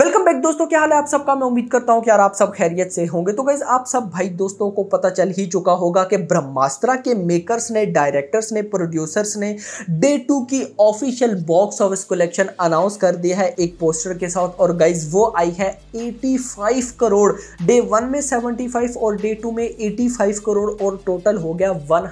welcome back दोस्तों क्या हाल है आप सबका मैं उम्मीद करता हूं कि यार आप सब खैरियत से होंगे तो गाइज आप सब भाई दोस्तों को पता चल ही चुका होगा कि ब्रह्मास्त्रा के मेकर्स ने डायरेक्टर्स ने प्रोड्यूसर्स ने डे टू की official box office collection announce कर दिया है एक पोस्टर के साथ और गाइज वो आई है एटी करोड़ डे वन में सेवेंटी और डे टू में एटी करोड़ और टोटल हो गया वन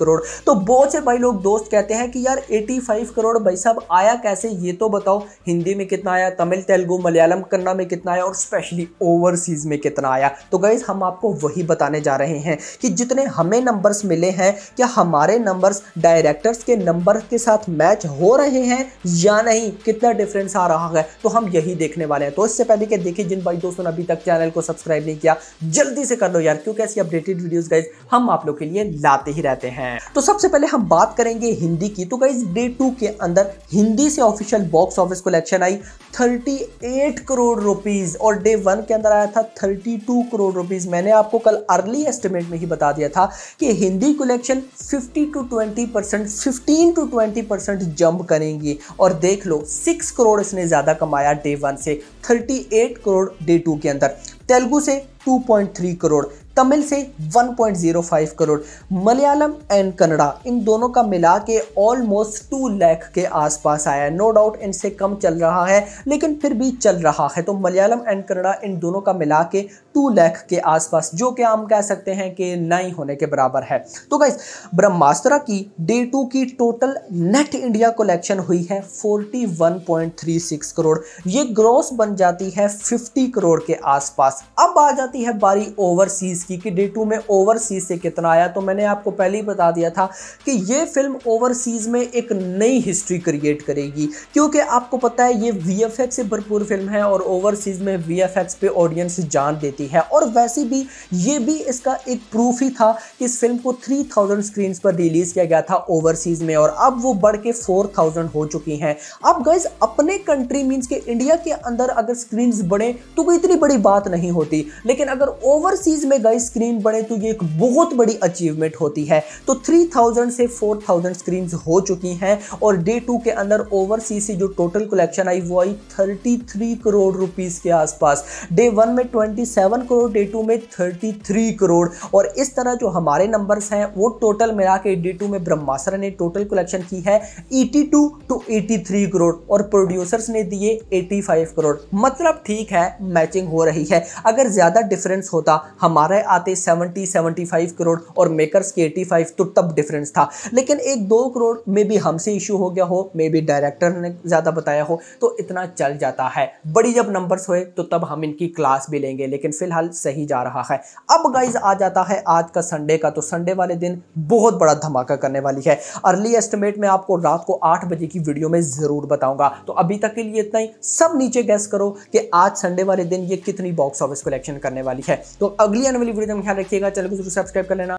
करोड़ तो बहुत से भाई लोग दोस्त कहते हैं कि यार एटी करोड़ भाई साहब आया कैसे ये तो बताओ हिंदी में कितना आया तमिल तेलुगु मलयालम कन्ना में कितना आया और स्पेशली ओवरसीज़ में कितना आया तो गाइज़ हम आपको वही बताने जा रहे हैं कि जितने हमें नंबर्स मिले हैं क्या हमारे नंबर्स डायरेक्टर्स के नंबर के साथ मैच हो रहे हैं या नहीं कितना डिफरेंस आ रहा है तो हम यही देखने वाले हैं तो इससे पहले कि देखिए जिन भाई दोस्तों ने अभी तक चैनल को सब्सक्राइब नहीं किया जल्दी से कर लो यार क्योंकि ऐसी अपडेटेड वीडियोस गाइज हम आप लोग के लिए लाते ही रहते हैं तो सबसे पहले हम बात करेंगे हिंदी की तो गाइज डे टू के अंदर हिंदी से ऑफिशियल बॉक्स ऑफिस कलेक्शन आई थर्टी 48 करोड़ रुपीस और डे वन के अंदर आया था 32 करोड़ रुपीस मैंने आपको कल अर्ली एस्टिमेट में ही बता दिया था कि Hindi collection 50 to 20 percent fifteen to 20 percent jump करेंगी और देख लो 6 करोड़ इसने ज़्यादा कमाया डे वन से 38 करोड़ डे टू के अंदर तेलुगु से 2.3 करोड़ तमिल से 1.05 करोड़ मलयालम एंड कन्नड़ा इन दोनों का मिला के ऑलमोस्ट टू लैख के आसपास आया है नो डाउट इनसे कम चल रहा है लेकिन फिर भी चल रहा है तो मलयालम एंड कन्नड़ा इन दोनों का मिला के टू लैख के आसपास जो कि हम कह सकते हैं कि नहीं होने के बराबर है तो गाइज ब्रह्मास्त्रा की डे टू की टोटल नेट इंडिया कलेक्शन हुई है 41.36 करोड़ ये ग्रॉस बन जाती है 50 करोड़ के आसपास अब आ जाती है बारी ओवरसीज़ की कि डे टू में ओवरसीज़ से कितना आया तो मैंने आपको पहले ही बता दिया था कि ये फिल्म ओवरसीज़ में एक नई हिस्ट्री क्रिएट करेगी क्योंकि आपको पता है ये वी से भरपूर फिल्म है और ओवरसीज़ में वी पे ऑडियंस जान देती सकती है और वैसे भी ये भी इसका एक प्रूफ ही था कि इस फिल्म को 3000 स्क्रीन्स पर रिलीज़ किया गया था ओवरसीज़ में और अब वो बढ़ के 4000 हो चुकी हैं अब गाइज अपने कंट्री मीन्स के इंडिया के अंदर अगर स्क्रीन बढ़े तो कोई इतनी बड़ी बात नहीं होती लेकिन अगर ओवरसीज़ में गाइज स्क्रीन बढ़े तो ये एक बहुत बड़ी अचीवमेंट होती है तो 3000 से 4000 स्क्रीन्स हो चुकी हैं और डे टू के अंदर ओवरसीज से जो टोटल कलेक्शन आई वो आई 33 करोड़ रुपीज़ के आसपास डे वन में twenty seven crore day two में थर्टी थ्री करोड़ और इस तरह जो हमारे नंबर्स हैं वो टोटल मिला के डे टू में ब्रह्मास्त्र ने टोटल कलेक्शन की है eighty two to eighty three crore और प्रोड्यूसर्स ने दिए एटी फाइव करोड़ मतलब ठीक है मैचिंग हो रही है अगर ज़्यादा डिफरेंस होता हमारे आते सेवेंटी सेवेंटी फाइव करोड़ और मेकर्स के एटी फाइव तो तब डिफरेंस था लेकिन एक दो करोड़ में भी हमसे इशू हो गया हो मे बी डायरेक्टर ने ज़्यादा बताया हो तो इतना चल जाता है बड़ी जब नंबर्स हुए तो तब हम इनकी क्लास भी लेंगे लेकिन फिर फिलहाल सही जा रहा है अब गाइज आ जाता है आज का संडे का तो संडे वाले दिन बहुत बड़ा धमाका करने वाली है अर्ली एस्टिमेट में आपको रात को आठ बजे की वीडियो में ज़रूर बताऊंगा तो अभी तक के लिए इतना ही सब नीचे गैस करो कि आज संडे वाले दिन ये कितनी बॉक्स ऑफिस कलेक्शन करने वाली है तो अगली आने वाली वीडियो में ख्याल रखिएगा चैनल को जरूर सब्सक्राइब कर लेना